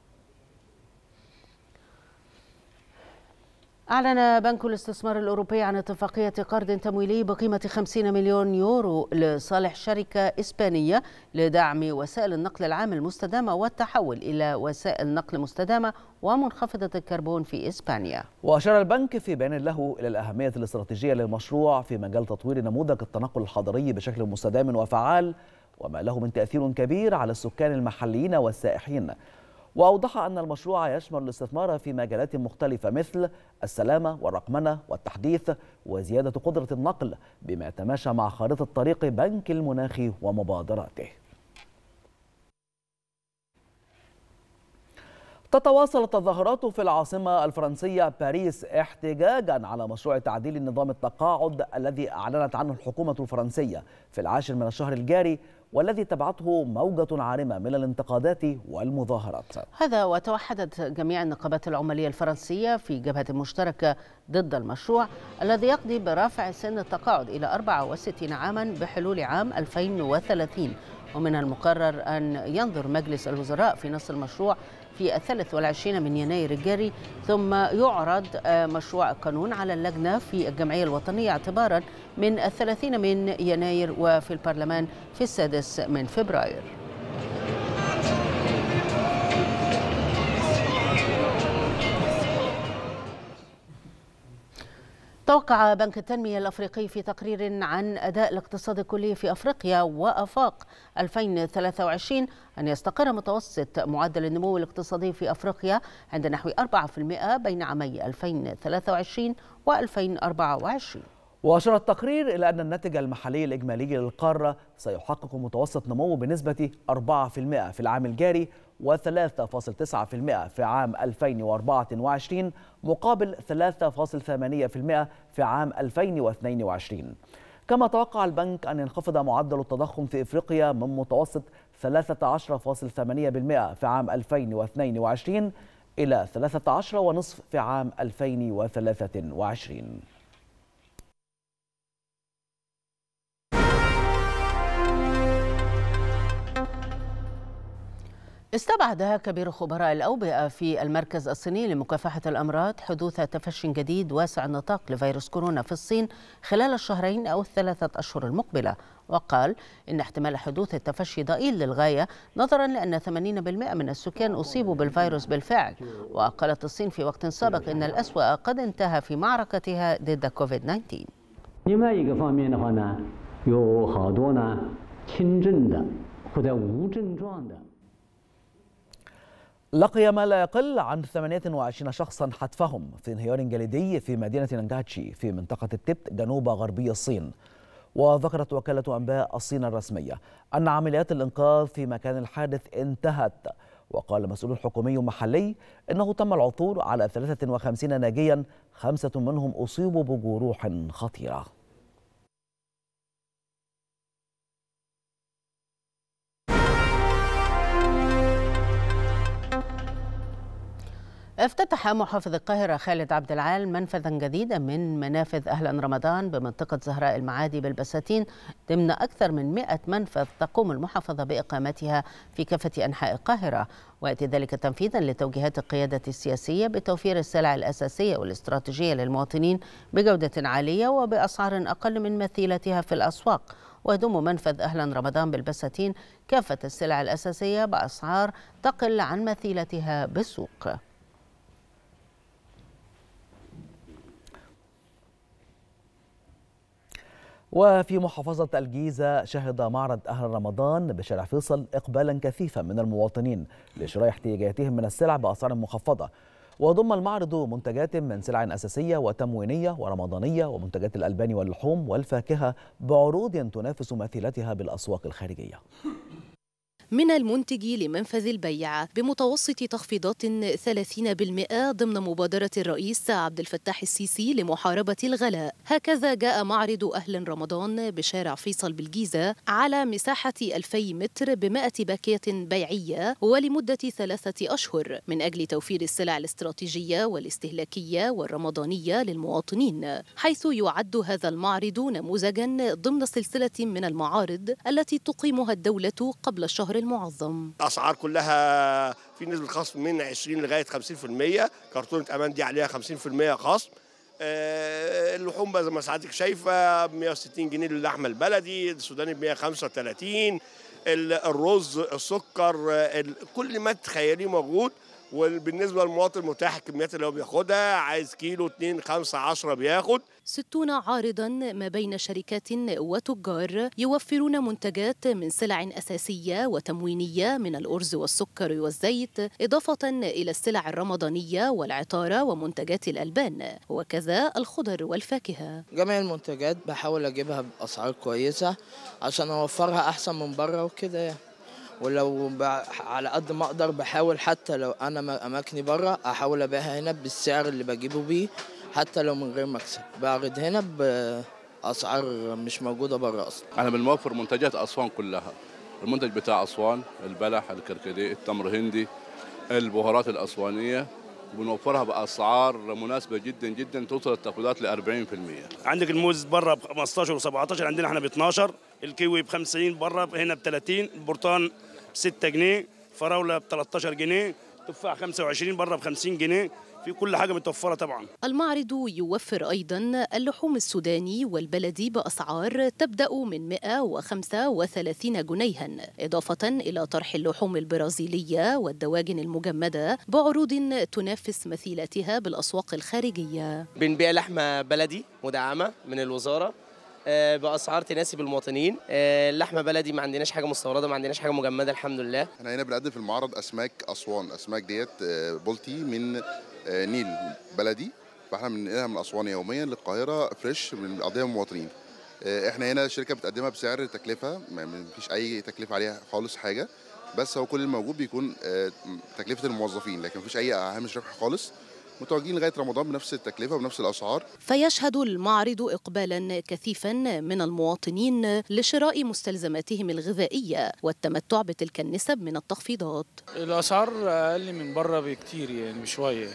أعلن بنك الاستثمار الأوروبي عن اتفاقية قرض تمويلي بقيمة 50 مليون يورو لصالح شركة إسبانية لدعم وسائل النقل العام المستدامة والتحول إلى وسائل نقل مستدامة ومنخفضة الكربون في إسبانيا وأشار البنك في بيان له إلى الأهمية الاستراتيجية للمشروع في مجال تطوير نموذج التنقل الحضري بشكل مستدام وفعال وما له من تأثير كبير على السكان المحليين والسائحين وأوضح أن المشروع يشمل الاستثمار في مجالات مختلفة مثل السلامة والرقمنة والتحديث وزيادة قدرة النقل بما يتماشى مع خارطة طريق بنك المناخ ومبادراته تتواصل التظاهرات في العاصمة الفرنسية باريس احتجاجا على مشروع تعديل نظام التقاعد الذي أعلنت عنه الحكومة الفرنسية في العاشر من الشهر الجاري والذي تبعته موجة عارمة من الانتقادات والمظاهرات هذا وتوحدت جميع النقابات العمالية الفرنسية في جبهة مشتركة ضد المشروع الذي يقضي برفع سن التقاعد إلى 64 عاما بحلول عام 2030 ومن المقرر أن ينظر مجلس الوزراء في نص المشروع في الثالث والعشرين من يناير الجاري ثم يعرض آه، مشروع القانون على اللجنة في الجمعية الوطنية اعتبارا من الثلاثين من يناير وفي البرلمان في السادس من فبراير توقع بنك التنمية الأفريقي في تقرير عن أداء الاقتصاد الكلي في أفريقيا وأفاق 2023 أن يستقر متوسط معدل النمو الاقتصادي في أفريقيا عند نحو 4% بين عامي 2023 و 2024 وأشار التقرير إلى أن الناتج المحلي الإجمالي للقارة سيحقق متوسط نمو بنسبة 4% في العام الجاري و3.9% في عام 2024 مقابل 3.8% في عام 2022 كما توقع البنك أن ينخفض معدل التضخم في إفريقيا من متوسط 13.8% في عام 2022 إلى 13.5 في عام 2023 استبعد كبير خبراء الأوبئة في المركز الصيني لمكافحة الأمراض حدوث تفشي جديد واسع النطاق لفيروس كورونا في الصين خلال الشهرين أو الثلاثة أشهر المقبلة وقال إن احتمال حدوث التفشي ضئيل للغاية نظرا لأن 80% من السكان أصيبوا بالفيروس بالفعل وقالت الصين في وقت سابق إن الأسوأ قد انتهى في معركتها ضد كوفيد 19 لقي ما لا يقل عن 28 شخصا حتفهم في انهيار جليدي في مدينة نانجاتشي في منطقة التبت جنوب غربي الصين وذكرت وكالة أنباء الصين الرسمية أن عمليات الإنقاذ في مكان الحادث انتهت وقال مسؤول حكومي محلي إنه تم العثور على 53 ناجيا خمسة منهم أصيبوا بجروح خطيرة افتتح محافظ القاهرة خالد عبد العال منفذا جديدا من منافذ أهلا رمضان بمنطقة زهراء المعادي بالبساتين ضمن أكثر من 100 منفذ تقوم المحافظة بإقامتها في كافة أنحاء القاهرة ويأتي ذلك تنفيذا لتوجيهات القيادة السياسية بتوفير السلع الأساسية والاستراتيجية للمواطنين بجودة عالية وبأسعار أقل من مثيلتها في الأسواق ويضم منفذ أهلا رمضان بالبساتين كافة السلع الأساسية بأسعار تقل عن مثيلتها بالسوق وفي محافظة الجيزة شهد معرض أهل رمضان بشارع فيصل إقبالا كثيفا من المواطنين لشراء احتياجاتهم من السلع بأسعار مخفضة وضم المعرض منتجات من سلع أساسية وتموينية ورمضانية ومنتجات الألبان واللحوم والفاكهة بعروض تنافس مثيلتها بالأسواق الخارجية من المنتج لمنفذ البيع بمتوسط تخفيضات 30% ضمن مبادرة الرئيس عبد الفتاح السيسي لمحاربة الغلاء هكذا جاء معرض أهل رمضان بشارع فيصل بالجيزة على مساحة 2000 متر بمائة باكية بيعية ولمدة ثلاثة أشهر من أجل توفير السلع الاستراتيجية والاستهلاكية والرمضانية للمواطنين حيث يعد هذا المعرض نموذجا ضمن سلسلة من المعارض التي تقيمها الدولة قبل الشهر المعظم الاسعار كلها في نسبه خصم من 20 لغايه 50% كرتونه امان دي عليها 50% خصم آه، اللحوم بقى زي ما سعادتك شايفه 160 جنيه للحمه البلدي السوداني ب 135 الرز السكر كل ما تخيليه موجود وبالنسبه للمواطن متاح الكميات اللي هو بياخدها عايز كيلو 2 5 10 بياخد 60 عارضا ما بين شركات وتجار يوفرون منتجات من سلع اساسيه وتموينيه من الارز والسكر والزيت اضافه الى السلع الرمضانيه والعطاره ومنتجات الالبان وكذا الخضر والفاكهه جميع المنتجات بحاول اجيبها باسعار كويسه عشان اوفرها احسن من بره وكده يعني ولو على قد ما اقدر بحاول حتى لو انا اماكني بره احاول ابيعها هنا بالسعر اللي بجيبه بيه حتى لو من غير مكسب بعرض هنا باسعار مش موجوده بره اصلا انا بنوفر منتجات اسوان كلها المنتج بتاع اسوان البلح الكركديه التمر هندي البهارات الاسوانيه بنوفرها باسعار مناسبه جدا جدا توصل التخفيضات ل 40% عندك الموز بره ب 15 و17 عندنا احنا ب 12 الكيوي ب 50 بره هنا ب 30 البرتقال 6 جنيه فراوله ب 13 جنيه تفاح 25 بره ب 50 جنيه في كل حاجه متوفره طبعا المعرض يوفر ايضا اللحوم السوداني والبلدي باسعار تبدا من 135 جنيها اضافه الى طرح اللحوم البرازيليه والدواجن المجمده بعروض تنافس مثيلاتها بالاسواق الخارجيه بنبيع لحمه بلدي مدعمه من الوزاره آه، باسعار تناسب المواطنين اللحمه آه، بلدي ما عندناش حاجه مستورده ما عندناش حاجه مجمده الحمد لله احنا هنا بنقدم في المعرض اسماك اسوان اسماك ديت آه، بولتي من نيل بلدي فاحنا بننقلها من اسوان يوميا للقاهره فريش بنقضيها المواطنين احنا هنا الشركه بتقدمها بسعر تكلفه ما فيش اي تكلفه عليها خالص حاجه بس هو كل الموجود بيكون تكلفه الموظفين لكن مفيش اي هامش ربح خالص متواجدين لغايه رمضان بنفس التكلفه وبنفس الاسعار فيشهد المعرض اقبالا كثيفا من المواطنين لشراء مستلزماتهم الغذائيه والتمتع بتلك النسب من التخفيضات الاسعار اقل من بره بكتير يعني بشويه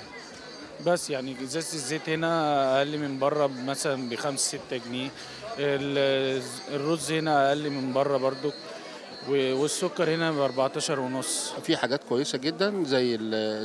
بس يعني ازازه الزيت هنا اقل من بره مثلا بخمس ستة جنيه الرز هنا اقل من بره برضو والسكر هنا ب 14 ونص في حاجات كويسه جدا زي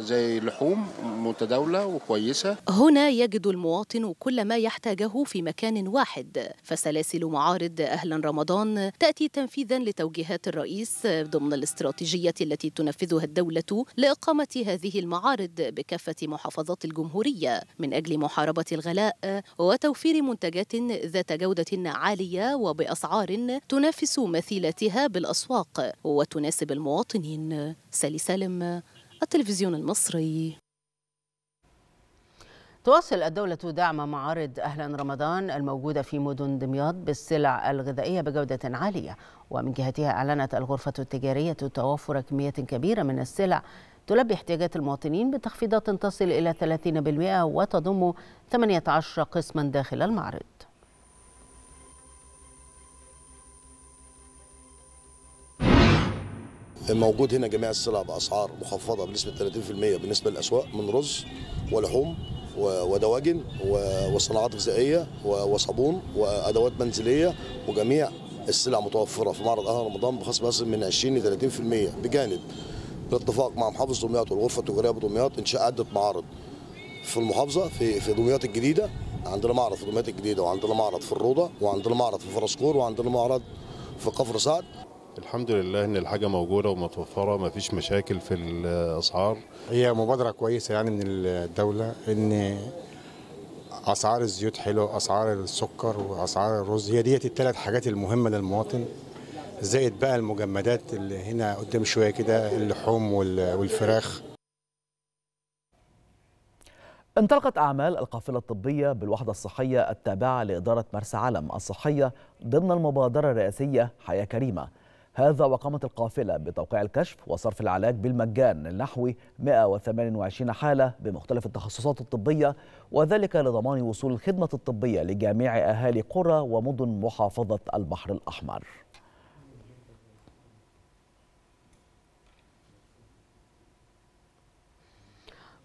زي اللحوم متداوله وكويسه هنا يجد المواطن كل ما يحتاجه في مكان واحد فسلاسل معارض اهلا رمضان تاتي تنفيذا لتوجيهات الرئيس ضمن الاستراتيجيه التي تنفذها الدوله لاقامه هذه المعارض بكافه محافظات الجمهوريه من اجل محاربه الغلاء وتوفير منتجات ذات جوده عاليه وباسعار تنافس مثيلاتها بالاسواق الأسواق وتناسب المواطنين سالي سالم التلفزيون المصري تواصل الدولة دعم معارض أهلا رمضان الموجودة في مدن دمياط بالسلع الغذائية بجودة عالية ومن جهتها أعلنت الغرفة التجارية توفر كمية كبيرة من السلع تلبي احتياجات المواطنين بتخفيضات تصل إلى 30% وتضم 18 قسما داخل المعرض موجود هنا جميع السلع باسعار مخفضه بنسبه 30% بالنسبه للاسواق من رز ولحوم ودواجن وصناعات غذائيه وصابون وادوات منزليه وجميع السلع متوفره في معرض اهل رمضان بخصم اصل من 20 ل 30% بجانب بالاتفاق مع محافظه دمياط والغرفه التجاريه بدمياط انشاء عده معارض في المحافظه في في دمياط الجديده عندنا معرض في دمياط الجديده وعندنا معرض في الروضه وعندنا معرض في فرسكور وعندنا معرض في قفر سعد الحمد لله ان الحاجه موجوده ومتوفره ما فيش مشاكل في الاسعار هي مبادره كويسه يعني من الدوله ان اسعار الزيوت حلوه اسعار السكر واسعار الرز هي ديت الثلاث حاجات المهمه للمواطن زائد بقى المجمدات اللي هنا قدام شويه كده اللحوم والفراخ انطلقت أعمال القافلة الطبية بالوحدة الصحية التابعة لإدارة مرسى علم الصحية ضمن المبادرة الرئاسية حياة كريمة هذا وقامت القافلة بتوقيع الكشف وصرف العلاج بالمجان لنحو 128 حالة بمختلف التخصصات الطبية وذلك لضمان وصول الخدمة الطبية لجميع أهالي قرى ومدن محافظة البحر الأحمر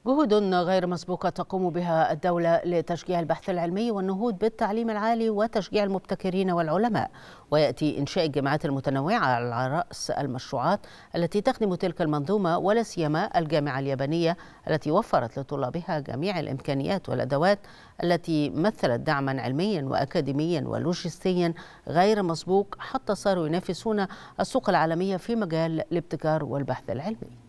جهود غير مسبوقة تقوم بها الدولة لتشجيع البحث العلمي والنهوض بالتعليم العالي وتشجيع المبتكرين والعلماء ويأتي إنشاء الجامعات المتنوعة على رأس المشروعات التي تخدم تلك المنظومة ولا سيما الجامعة اليابانية التي وفرت لطلابها جميع الإمكانيات والأدوات التي مثلت دعما علميا وأكاديميا ولوجستيا غير مسبوق حتى صاروا ينافسون السوق العالمية في مجال الابتكار والبحث العلمي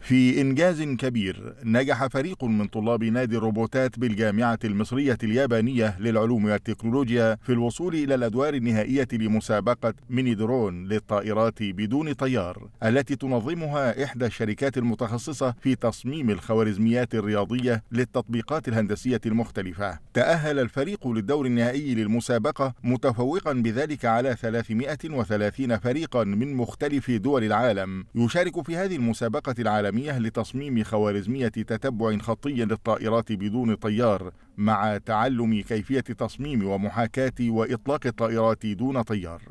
في إنجاز كبير نجح فريق من طلاب نادي الروبوتات بالجامعة المصرية اليابانية للعلوم والتكنولوجيا في الوصول إلى الأدوار النهائية لمسابقة ميني درون للطائرات بدون طيار التي تنظمها إحدى الشركات المتخصصة في تصميم الخوارزميات الرياضية للتطبيقات الهندسية المختلفة تأهل الفريق للدور النهائي للمسابقة متفوقا بذلك على 330 فريقا من مختلف دول العالم يشارك في هذه المسابقة العالمية العالمية لتصميم خوارزمية تتبع خطي للطائرات بدون طيار مع تعلم كيفية تصميم ومحاكاة وإطلاق الطائرات دون طيار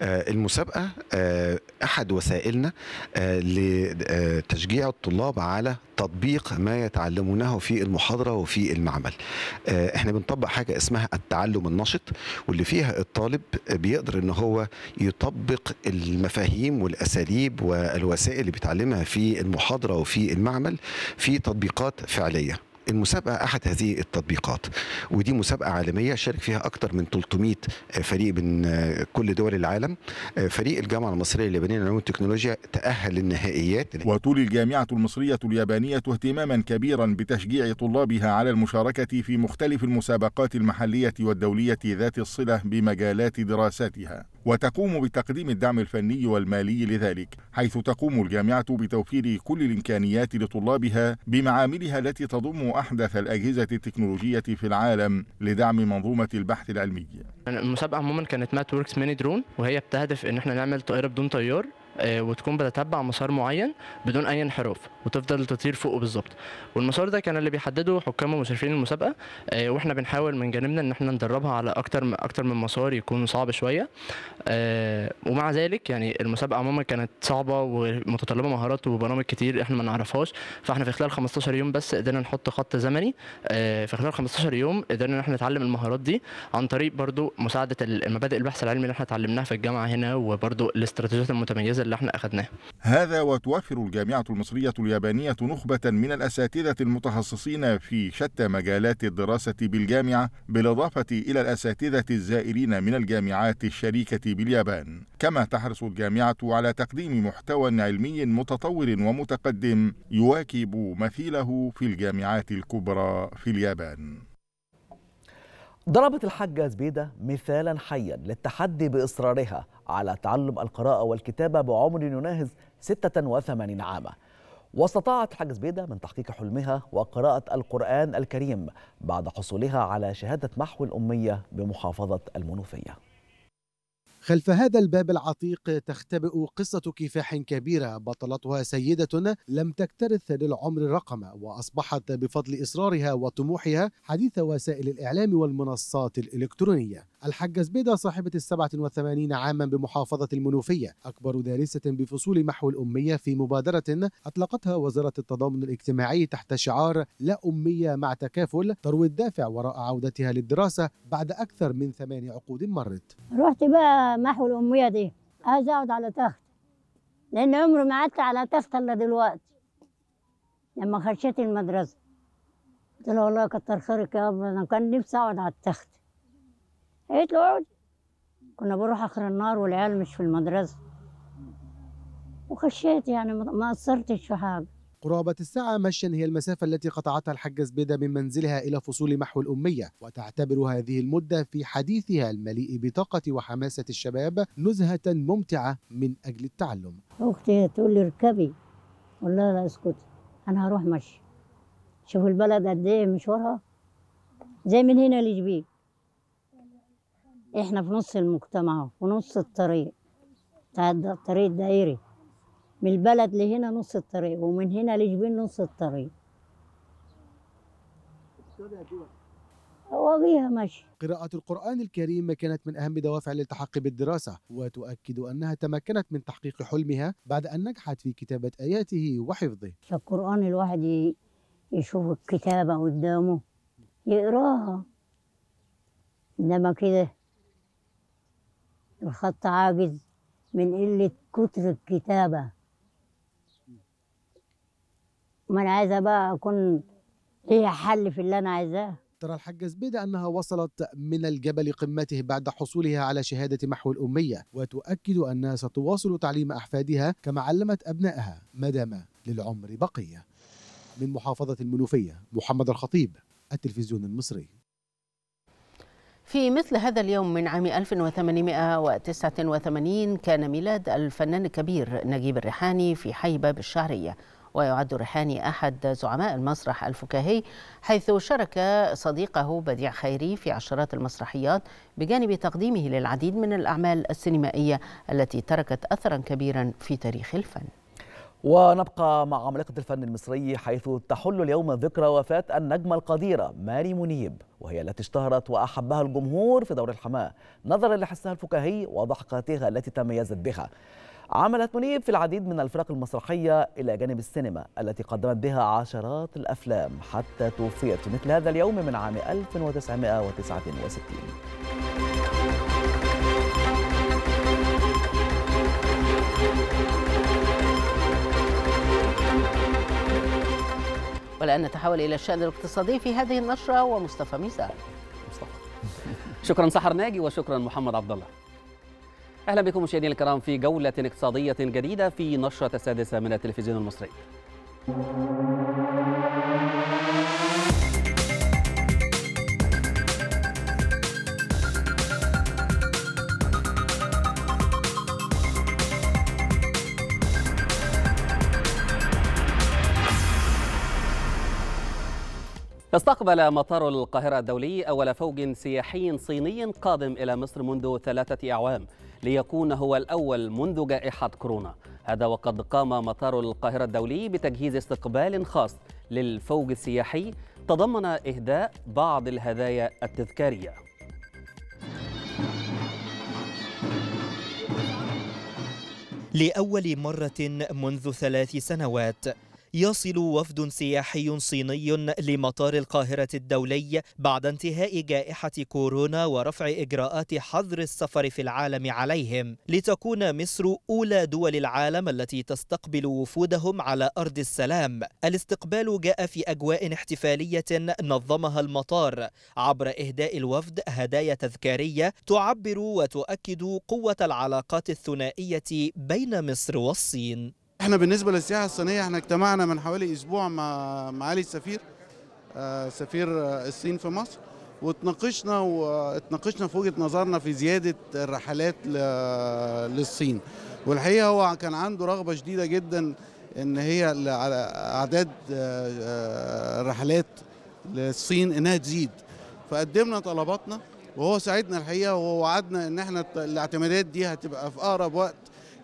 آه، المسابقة آه، أحد وسائلنا آه، لتشجيع الطلاب على تطبيق ما يتعلمونه في المحاضرة وفي المعمل احنا بنطبق حاجة اسمها التعلم النشط واللي فيها الطالب بيقدر ان هو يطبق المفاهيم والأساليب والوسائل اللي بيتعلمها في المحاضرة وفي المعمل في تطبيقات فعلية المسابقه احد هذه التطبيقات ودي مسابقه عالميه شارك فيها اكثر من 300 فريق من كل دول العالم فريق الجامعه المصريه اليابانيه للعلوم والتكنولوجيا تاهل للنهائيات وتولي الجامعه المصريه اليابانيه اهتماما كبيرا بتشجيع طلابها على المشاركه في مختلف المسابقات المحليه والدوليه ذات الصله بمجالات دراساتها وتقوم بتقديم الدعم الفني والمالي لذلك حيث تقوم الجامعه بتوفير كل الامكانيات لطلابها بمعاملها التي تضم أحدث الأجهزة التكنولوجية في العالم لدعم منظومة البحث العلمي المسابقة عموما كانت مات وركس ميني درون وهي بتهدف ان احنا نعمل طائرة بدون طيار آه، وتكون بتتبع مسار معين بدون اي انحراف وتفضل تطير فوقه بالظبط والمسار ده كان اللي بيحدده حكام ومشرفين المسابقه آه، واحنا بنحاول من جانبنا ان احنا ندربها على اكتر اكتر من مسار يكون صعب شويه آه، ومع ذلك يعني المسابقه عموما كانت صعبه ومتطلبه مهارات وبرامج كتير احنا ما نعرفهاش فاحنا في خلال 15 يوم بس قدرنا نحط خط زمني في خلال 15 يوم قدرنا ان احنا نتعلم المهارات دي عن طريق برضو مساعده المبادئ البحث العلمي اللي احنا اتعلمناها في الجامعه هنا وبرضو الاستراتيجيات المتميزه اللي احنا اخذناه هذا وتوفر الجامعة المصرية اليابانية نخبة من الأساتذة المتخصصين في شتى مجالات الدراسة بالجامعة بالإضافة إلى الأساتذة الزائرين من الجامعات الشريكة باليابان كما تحرص الجامعة على تقديم محتوى علمي متطور ومتقدم يواكب مثيله في الجامعات الكبرى في اليابان ضربت الحاجة زبيدة مثالا حيا للتحدي بإصرارها على تعلم القراءة والكتابة بعمر يناهز 86 عاما واستطاعت الحاجة زبيدة من تحقيق حلمها وقراءة القرآن الكريم بعد حصولها على شهادة محو الأمية بمحافظة المنوفية خلف هذا الباب العتيق تختبئ قصة كفاح كبيرة بطلتها سيدة لم تكترث للعمر رقما وأصبحت بفضل إصرارها وطموحها حديث وسائل الإعلام والمنصات الإلكترونية الحاجة زبيدة صاحبة السبعة وثمانين عاما بمحافظة المنوفية أكبر دارسة بفصول محو الأمية في مبادرة أطلقتها وزارة التضامن الاجتماعي تحت شعار لا أمية مع تكافل تروي الدافع وراء عودتها للدراسة بعد أكثر من ثمان عقود مرت رحت بقى محو الأمية دي عايز أقعد على تخت لأن عمري ما قعدت على تخت إلا دلوقتي لما خشيت المدرسة قلت له والله كتر خيرك يا أبا أنا كان نفسي أقعد على التخت قالت له اقعد كنا بروح آخر النهار والعيال مش في المدرسة وخشيت يعني ما قصرتش في حاجة قرابة الساعة مشيا هي المسافة التي قطعتها الحجة زبيدة من منزلها إلى فصول محو الأمية وتعتبر هذه المدة في حديثها المليء بطاقة وحماسة الشباب نزهة ممتعة من أجل التعلم أختي تقول لي اركبي أقول لها لا اسكتي أنا هروح مشي شوف البلد قد إيه مشوارها زي من هنا لجبيل إحنا في نص المجتمع في نص الطريق الطريق دائري من البلد لهنا نص الطريق ومن هنا لجبين نص الطريق بيها ماشي قراءة القرآن الكريم كانت من أهم دوافع الالتحاق بالدراسة وتؤكد أنها تمكنت من تحقيق حلمها بعد أن نجحت في كتابة آياته وحفظه القرآن الواحد يشوف الكتابة قدامه يقراها إنما كده الخط عاجز من قلة كتر الكتابة ما انا عايزه بقى اكون ليها حل في اللي انا عايزاه ترى الحاجة زبيدة أنها وصلت من الجبل قمته بعد حصولها على شهادة محو الأمية وتؤكد أنها ستواصل تعليم أحفادها كما علمت أبنائها ما دام للعمر بقية من محافظة المنوفية محمد الخطيب التلفزيون المصري في مثل هذا اليوم من عام 1889 كان ميلاد الفنان الكبير نجيب الريحاني في حي باب الشعرية ويعد ريحاني أحد زعماء المسرح الفكاهي حيث شارك صديقه بديع خيري في عشرات المسرحيات بجانب تقديمه للعديد من الأعمال السينمائية التي تركت أثرا كبيرا في تاريخ الفن ونبقى مع عملاقة الفن المصري حيث تحل اليوم ذكرى وفاة النجمة القديرة ماري منيب وهي التي اشتهرت وأحبها الجمهور في دور الحماة نظرا لحسها الفكاهي وضحكاتها التي تميزت بها عملت منيب في العديد من الفرق المسرحية إلى جانب السينما التي قدمت بها عشرات الأفلام حتى توفيت في مثل هذا اليوم من عام 1969 والآن نتحول إلى الشأن الاقتصادي في هذه النشرة ومصطفى ميزان مصطفى (laughs) شكرا سحر ناجي وشكرا محمد عبد الله اهلا بكم مشاهدينا الكرام في جوله اقتصاديه جديده في نشره السادسه من التلفزيون المصري. استقبل مطار القاهرة الدولي أول فوج سياحي صيني قادم إلى مصر منذ ثلاثة أعوام ليكون هو الأول منذ جائحة كورونا هذا وقد قام مطار القاهرة الدولي بتجهيز استقبال خاص للفوج السياحي تضمن إهداء بعض الهدايا التذكارية لأول مرة منذ ثلاث سنوات يصل وفد سياحي صيني لمطار القاهرة الدولي بعد انتهاء جائحة كورونا ورفع إجراءات حظر السفر في العالم عليهم لتكون مصر أولى دول العالم التي تستقبل وفودهم على أرض السلام الاستقبال جاء في أجواء احتفالية نظمها المطار عبر إهداء الوفد هدايا تذكارية تعبر وتؤكد قوة العلاقات الثنائية بين مصر والصين احنا بالنسبه للسياحه الصينيه احنا اجتمعنا من حوالي اسبوع مع معالي السفير آه، سفير الصين في مصر وتناقشنا واتناقشنا في وجهه نظرنا في زياده الرحلات للصين والحقيقه هو كان عنده رغبه شديده جدا ان هي على اعداد الرحلات آه، آه، للصين انها تزيد فقدمنا طلباتنا وهو ساعدنا الحقيقه ووعدنا ان احنا الاعتمادات دي هتبقى في اقرب وقت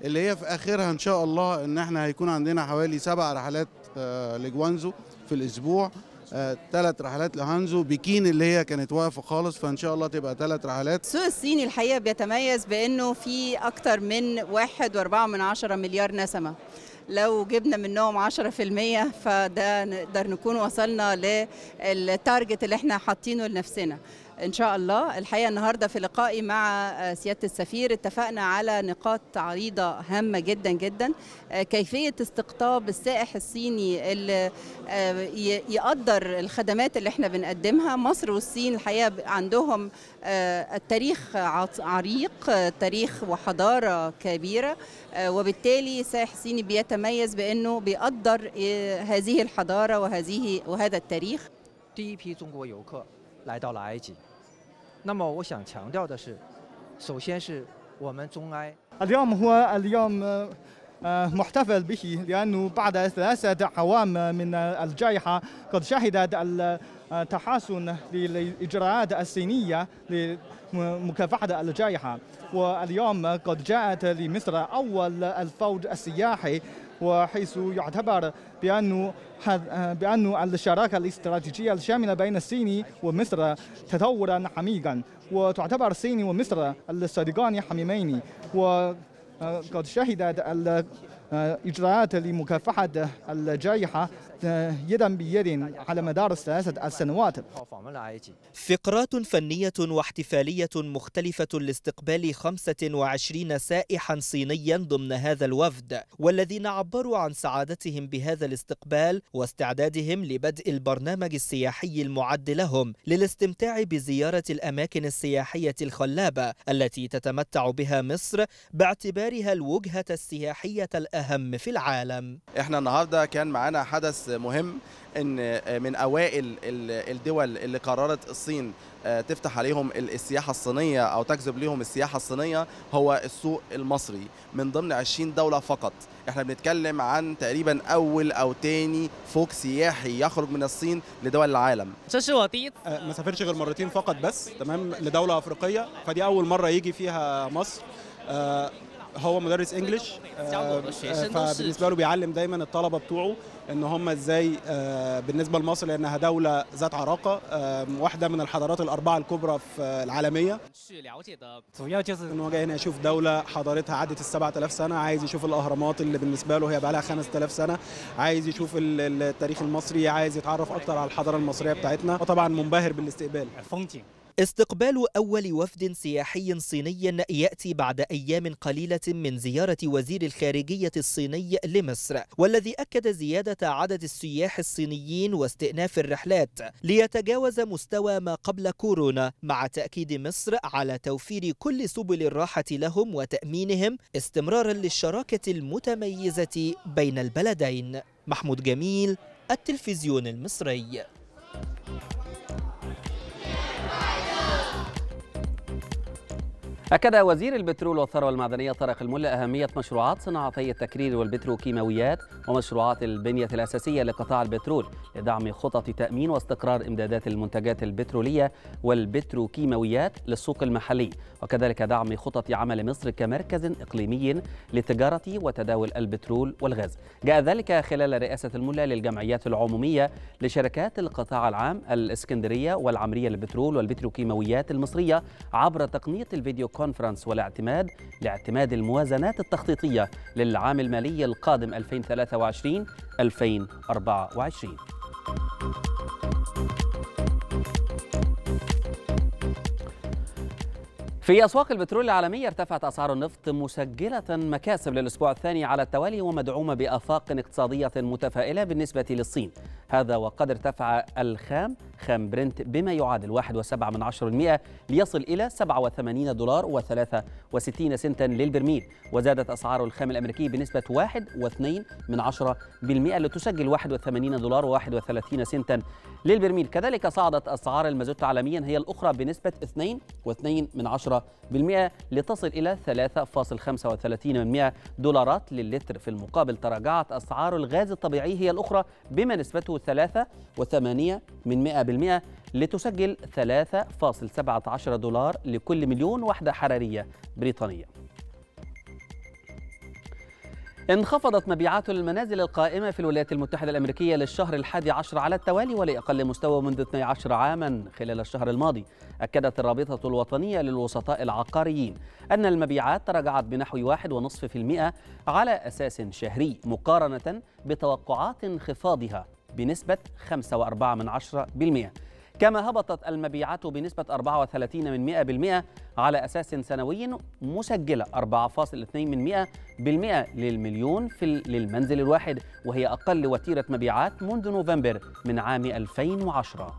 اللي هي في اخرها ان شاء الله ان احنا هيكون عندنا حوالي سبع رحلات آه، لجوانزو في الاسبوع ثلاث آه، رحلات لهانزو بكين اللي هي كانت واقفه خالص فان شاء الله تبقى ثلاث رحلات السوق الصيني الحقيقه بيتميز بانه في اكثر من 1.4 مليار نسمه لو جبنا منهم 10% فده نقدر نكون وصلنا للتارجت اللي احنا حاطينه لنفسنا إن شاء الله الحقيقة النهاردة في لقائي مع آه، سيادة السفير اتفقنا على نقاط عريضة هامة جدا جدا آه، كيفية استقطاب السائح الصيني اللي آه، يقدر الخدمات اللي احنا بنقدمها مصر والصين الحقيقة عندهم التاريخ عريق تاريخ وحضارة كبيرة وبالتالي السائح الصيني بيتميز بأنه بيقدر هذه الحضارة وهذه وهذا التاريخ 来到了埃及。那么我想强调的是，首先是我们中埃。اليوم هو اليوم آه، محتفل به لأنه بعد ثلاثة أعوام من الجائحة قد شهدت التحسن آه، للإجراءات الصينية لمكافحة الجائحة واليوم قد جاءت لمصر أول الفوج السياحي وحيث يعتبر بانه بأن الشراكة الاستراتيجية الشاملة بين الصين ومصر تطورا عميقا وتعتبر الصين ومصر الصديقان حميمين وقد شهدت الإجراءات آه، لمكافحة الجائحة يدا بيد على مدار ثلاثة السنوات فقرات فنية واحتفالية مختلفة لاستقبال 25 سائحا صينيا ضمن هذا الوفد والذين عبروا عن سعادتهم بهذا الاستقبال واستعدادهم لبدء البرنامج السياحي المعد لهم للاستمتاع بزيارة الأماكن السياحية الخلابة التي تتمتع بها مصر باعتبارها الوجهة السياحية الأهم في العالم احنا النهاردة كان معانا حدث مهم ان آه، من اوائل الدول اللي قررت الصين آه، تفتح عليهم السياحه الصينيه او تجذب لهم السياحه الصينيه هو السوق المصري من ضمن 20 دوله فقط احنا بنتكلم عن تقريبا اول او تاني فوق سياحي يخرج من الصين لدول العالم آه، ما سافرش غير مرتين فقط بس تمام لدوله افريقيه فدي اول مره يجي فيها مصر هو مدرس انجلش آه، فبالنسبه له بيعلم دايما الطلبه بتوعه ان هم ازاي آه، بالنسبه لمصر لانها دوله ذات عراقه واحده من الحضارات الاربعه الكبرى في العالميه ان هو جاي هنا يشوف دوله حضارتها عدت ال 7000 سنه عايز يشوف الاهرامات اللي بالنسبه له هي بقى لها 5000 سنه عايز يشوف التاريخ المصري عايز يتعرف اكتر على الحضاره المصريه بتاعتنا وطبعا منبهر بالاستقبال استقبال أول وفد سياحي صيني يأتي بعد أيام قليلة من زيارة وزير الخارجية الصيني لمصر والذي أكد زيادة عدد السياح الصينيين واستئناف الرحلات ليتجاوز مستوى ما قبل كورونا مع تأكيد مصر على توفير كل سبل الراحة لهم وتأمينهم استمرارا للشراكة المتميزة بين البلدين محمود جميل التلفزيون المصري أكد وزير البترول والثروة المعدنية طارق الملا أهمية مشروعات صناعتي التكرير والبتروكيماويات ومشروعات البنية الأساسية لقطاع البترول لدعم خطط تأمين واستقرار إمدادات المنتجات البترولية والبتروكيماويات للسوق المحلي وكذلك دعم خطط عمل مصر كمركز إقليمي لتجارة وتداول البترول والغاز جاء ذلك خلال رئاسة الملا للجمعيات العمومية لشركات القطاع العام الإسكندرية والعمرية للبترول والبتروكيماويات المصرية عبر تقنية الفيديو كونفرنس والاعتماد لاعتماد الموازنات التخطيطية للعام المالي القادم 2023 2024 في أسواق البترول العالمية ارتفعت أسعار النفط مسجلة مكاسب للأسبوع الثاني على التوالي ومدعومة بأفاق اقتصادية متفائلة بالنسبة للصين هذا وقد ارتفع الخام خام برنت بما يعادل 1.7% ليصل إلى 87 دولار و63 سنتا للبرميل وزادت أسعار الخام الأمريكي بنسبة 1.2% لتسجل 81 دولار و31 سنتا للبرميل كذلك صعدت أسعار المازوت عالميا هي الأخرى بنسبة 2.2% لتصل إلى 3.35 دولارات للتر في المقابل تراجعت أسعار الغاز الطبيعي هي الأخرى بما نسبته 3.8% لتسجل 3.17 دولار لكل مليون وحدة حرارية بريطانية انخفضت مبيعات المنازل القائمة في الولايات المتحدة الأمريكية للشهر الحادي عشر على التوالي ولأقل مستوى منذ 12 عاما خلال الشهر الماضي أكدت الرابطة الوطنية للوسطاء العقاريين أن المبيعات تراجعت بنحو 1.5% على أساس شهري مقارنة بتوقعات انخفاضها بنسبة 5.4% كما هبطت المبيعات بنسبة 34 من 100% على أساس سنوي مسجلة 4.2 من 100% للمليون في للمنزل الواحد وهي أقل وتيرة مبيعات منذ نوفمبر من عام 2010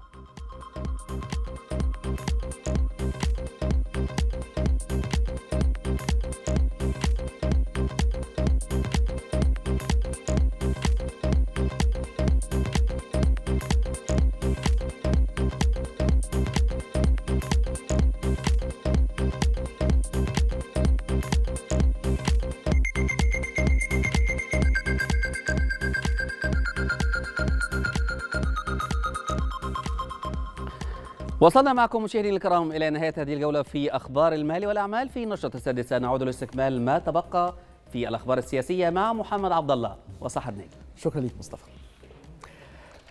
وصلنا معكم مشاهدينا الكرام إلى نهاية هذه الجولة في أخبار المال والأعمال في النشرة السادسة نعود لاستكمال ما تبقى في الأخبار السياسية مع محمد عبد الله وصاحب ناجي شكرا لك مصطفى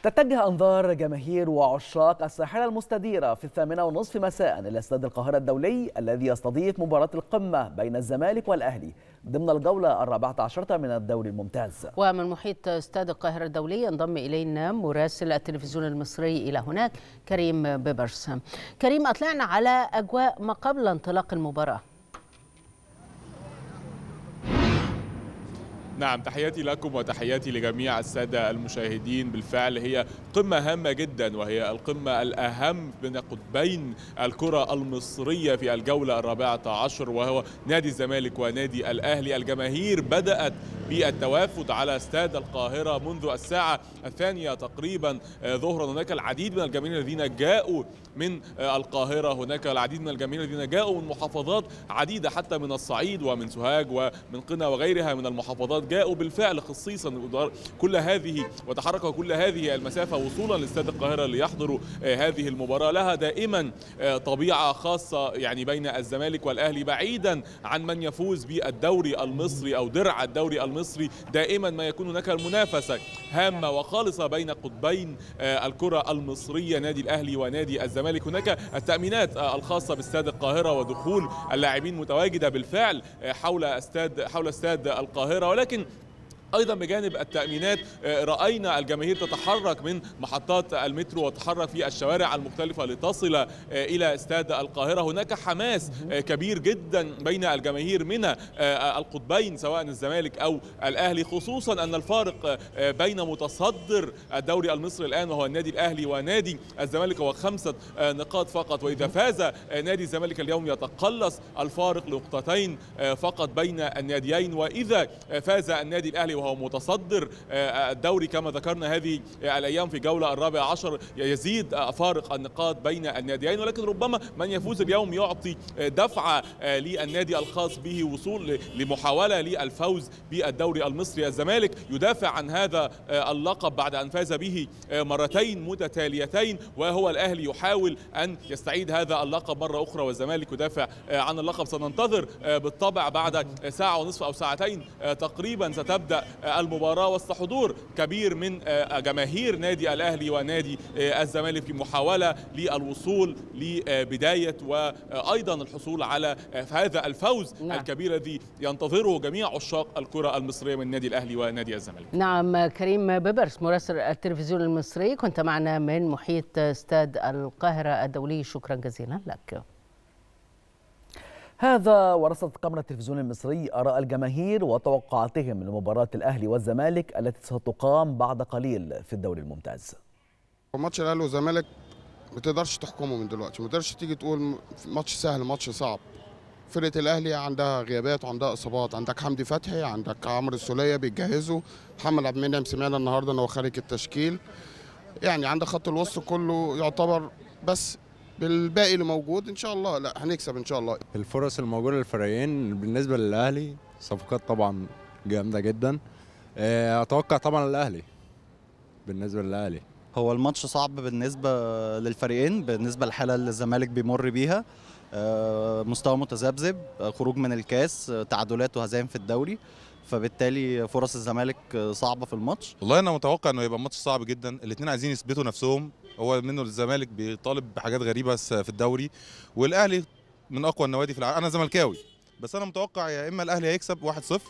تتجه أنظار جماهير وعشاق الساحرة المستديرة في الثامنة ونصف مساء إلى استاد القاهرة الدولي الذي يستضيف مباراة القمة بين الزمالك والأهلي ضمن الجولة الرابعة عشرة من الدوري الممتاز ومن محيط استاد القاهرة الدولي ينضم إلينا مراسل التلفزيون المصري إلى هناك كريم بيبرس كريم أطلعنا على أجواء ما قبل انطلاق المباراة نعم تحياتي لكم وتحياتي لجميع السادة المشاهدين بالفعل هي قمة هامة جدا وهي القمة الأهم بين قطبين الكرة المصرية في الجولة الرابعة عشر وهو نادي الزمالك ونادي الأهلي الجماهير بدأت بالتوافد على استاد القاهرة منذ الساعة الثانية تقريبا ظهرا هناك العديد من الجماهير الذين جاءوا من القاهرة هناك العديد من الجماهير الذين جاءوا من محافظات عديدة حتى من الصعيد ومن سوهاج ومن قنا وغيرها من المحافظات وقد جاءوا بالفعل خصيصا كل هذه وتحركوا كل هذه المسافة وصولا لاستاد القاهرة ليحضروا آه، هذه المباراة لها دائما آه، طبيعة خاصة يعني بين الزمالك والأهلي بعيدا عن من يفوز بالدوري المصري أو درع الدوري المصري دائما ما يكون هناك المنافسه هامة وخالصة بين قطبين آه، الكرة المصرية نادي الأهلي ونادي الزمالك هناك التأمينات الخاصة باستاد القاهرة ودخول اللاعبين متواجدة بالفعل حول استاد حول استاد القاهرة ولكن Lakin ايضا بجانب التامينات آه، راينا الجماهير تتحرك من محطات المترو وتتحرك في الشوارع المختلفه لتصل آه، الى استاد القاهره هناك حماس آه، كبير جدا بين الجماهير من القطبين سواء الزمالك او الاهلي خصوصا ان الفارق بين متصدر الدوري المصري الان وهو النادي الاهلي ونادي الزمالك هو خمسه نقاط فقط واذا فاز نادي الزمالك اليوم يتقلص الفارق لنقطتين فقط بين الناديين واذا فاز النادي الاهلي وهو متصدر آه، آه، الدوري كما ذكرنا هذه الايام في جوله الرابع عشر يزيد آه، فارق النقاط بين الناديين ولكن ربما من يفوز اليوم يعطي دفعه للنادي الخاص به وصول لمحاوله للفوز بالدوري المصري الزمالك يدافع عن هذا اللقب بعد ان فاز به مرتين متتاليتين وهو الاهلي يحاول ان يستعيد هذا اللقب مره اخرى والزمالك يدافع عن اللقب سننتظر بالطبع بعد ساعه ونصف او ساعتين تقريبا ستبدا المباراة وسط حضور كبير من آه، جماهير نادي الأهلي ونادي آه، الزمالك في محاولة للوصول لبداية وأيضا الحصول على آه، هذا الفوز نعم. الكبير الذي ينتظره جميع عشاق الكرة المصرية من نادي الأهلي ونادي الزمالك نعم كريم بيبرس مراسل التلفزيون المصري كنت معنا من محيط استاد القاهرة الدولي شكرا جزيلا لك هذا ورصدت قمر التلفزيون المصري آراء الجماهير وتوقعاتهم لمباراة الأهلي والزمالك التي ستقام بعد قليل في الدوري الممتاز. ماتش الأهلي والزمالك ما تقدرش تحكمه من دلوقتي، ما تقدرش تيجي تقول ماتش سهل ماتش صعب. فرقة الأهلي عندها غيابات عندها إصابات، عندك حمدي فتحي، عندك عمرو السولية بيتجهزوا محمد عبد المنعم سمعنا النهارده إن هو خارج التشكيل. يعني عندك خط الوسط كله يعتبر بس بالباقي اللي موجود ان شاء الله لا هنكسب ان شاء الله الفرص الموجوده للفريقين بالنسبه للاهلي صفقات طبعا جامده جدا آه، اتوقع طبعا الاهلي بالنسبه للاهلي هو الماتش صعب بالنسبه للفريقين بالنسبه للحاله اللي الزمالك بيمر بيها آه، مستوى متذبذب آه، خروج من الكاس تعادلات وهزايم في الدوري فبالتالي فرص الزمالك صعبه في الماتش والله انا متوقع انه يبقى ماتش صعب جدا الاثنين عايزين يثبتوا نفسهم هو منه الزمالك بيطالب بحاجات غريبه في الدوري والاهلي من اقوى النوادي في العالم انا زملكاوي بس انا متوقع يا اما الاهلي هيكسب 1-0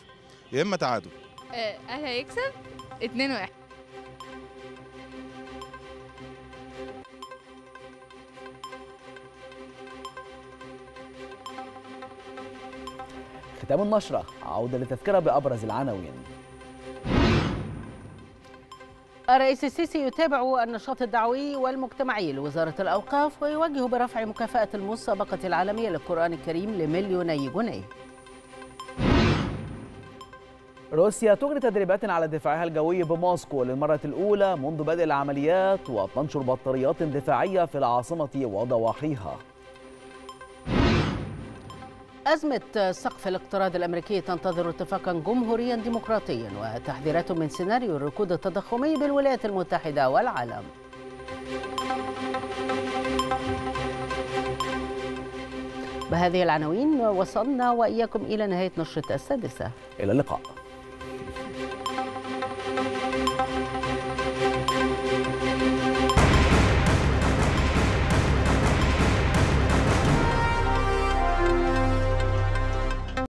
يا اما تعادل آه، الاهلي هيكسب 2-1 ختام النشرة عودة لتذكرة بأبرز العناوين الرئيس السيسي يتابع النشاط الدعوي والمجتمعي لوزارة الأوقاف ويوجه برفع مكافأة المسابقة العالمية للقرآن الكريم لمليوني جنيه روسيا تجري تدريبات على دفاعها الجوي بموسكو للمرة الأولى منذ بدء العمليات وتنشر بطاريات دفاعية في العاصمة وضواحيها أزمة سقف الاقتراض الأمريكي تنتظر اتفاقا جمهوريا ديمقراطيا وتحذيرات من سيناريو الركود التضخمي بالولايات المتحدة والعالم بهذه العناوين وصلنا وإياكم إلى نهاية نشرة السادسة إلى اللقاء